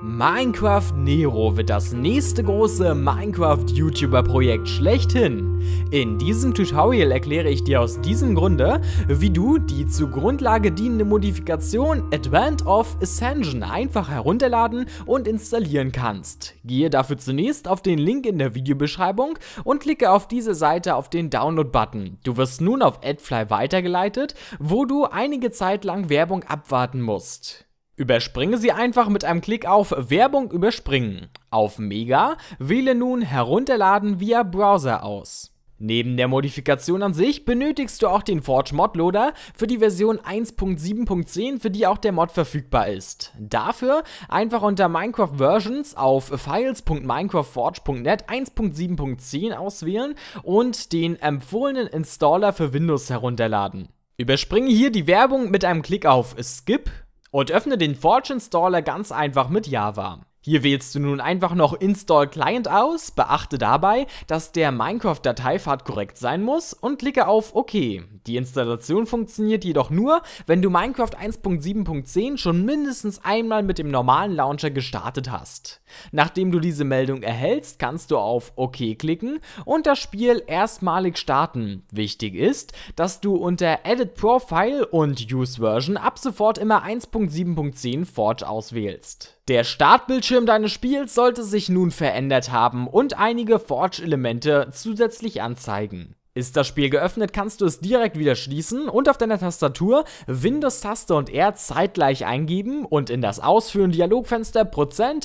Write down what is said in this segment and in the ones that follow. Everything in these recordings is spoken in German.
Minecraft Nero wird das nächste große Minecraft-YouTuber-Projekt schlechthin. In diesem Tutorial erkläre ich dir aus diesem Grunde, wie du die zur Grundlage dienende Modifikation Advent of Ascension einfach herunterladen und installieren kannst. Gehe dafür zunächst auf den Link in der Videobeschreibung und klicke auf diese Seite auf den Download-Button. Du wirst nun auf AdFly weitergeleitet, wo du einige Zeit lang Werbung abwarten musst. Überspringe sie einfach mit einem Klick auf Werbung überspringen. Auf Mega wähle nun Herunterladen via Browser aus. Neben der Modifikation an sich benötigst du auch den Forge Mod Loader für die Version 1.7.10, für die auch der Mod verfügbar ist. Dafür einfach unter Minecraft Versions auf files.minecraftforge.net 1.7.10 auswählen und den empfohlenen Installer für Windows herunterladen. Überspringe hier die Werbung mit einem Klick auf Skip und öffne den Fortune Staller ganz einfach mit Java. Hier wählst du nun einfach noch Install Client aus, beachte dabei, dass der minecraft dateifahrt korrekt sein muss und klicke auf OK. Die Installation funktioniert jedoch nur, wenn du Minecraft 1.7.10 schon mindestens einmal mit dem normalen Launcher gestartet hast. Nachdem du diese Meldung erhältst, kannst du auf OK klicken und das Spiel erstmalig starten. Wichtig ist, dass du unter Edit Profile und Use Version ab sofort immer 1.7.10 Forge auswählst. Der Startbildschirm deines Spiels sollte sich nun verändert haben und einige Forge-Elemente zusätzlich anzeigen. Ist das Spiel geöffnet, kannst du es direkt wieder schließen und auf deiner Tastatur Windows-Taste und R zeitgleich eingeben und in das Ausführen Dialogfenster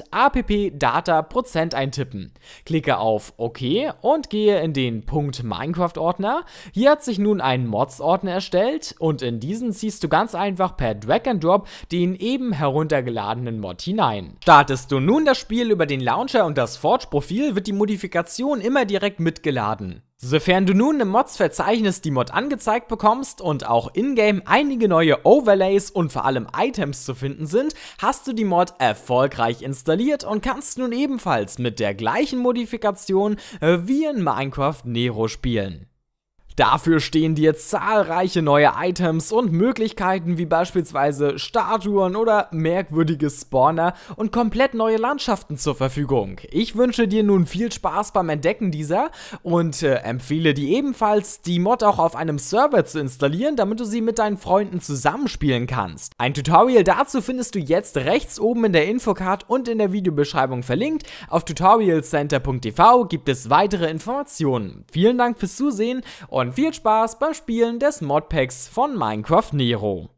APP, Data, Prozent eintippen. Klicke auf OK und gehe in den Punkt Minecraft-Ordner. Hier hat sich nun ein Mods-Ordner erstellt und in diesen ziehst du ganz einfach per Drag and Drop den eben heruntergeladenen Mod hinein. Startest du nun das Spiel über den Launcher und das Forge-Profil, wird die Modifikation immer direkt mitgeladen. Sofern du nun im Mods-Verzeichnis die Mod angezeigt bekommst und auch in-game einige neue Overlays und vor allem Items zu finden sind, hast du die Mod erfolgreich installiert und kannst nun ebenfalls mit der gleichen Modifikation äh, wie in Minecraft Nero spielen. Dafür stehen dir zahlreiche neue Items und Möglichkeiten wie beispielsweise Statuen oder merkwürdige Spawner und komplett neue Landschaften zur Verfügung. Ich wünsche dir nun viel Spaß beim Entdecken dieser und äh, empfehle dir ebenfalls, die Mod auch auf einem Server zu installieren, damit du sie mit deinen Freunden zusammenspielen kannst. Ein Tutorial dazu findest du jetzt rechts oben in der Infocard und in der Videobeschreibung verlinkt. Auf tutorialcenter.tv gibt es weitere Informationen. Vielen Dank fürs Zusehen und und viel Spaß beim Spielen des Modpacks von Minecraft Nero.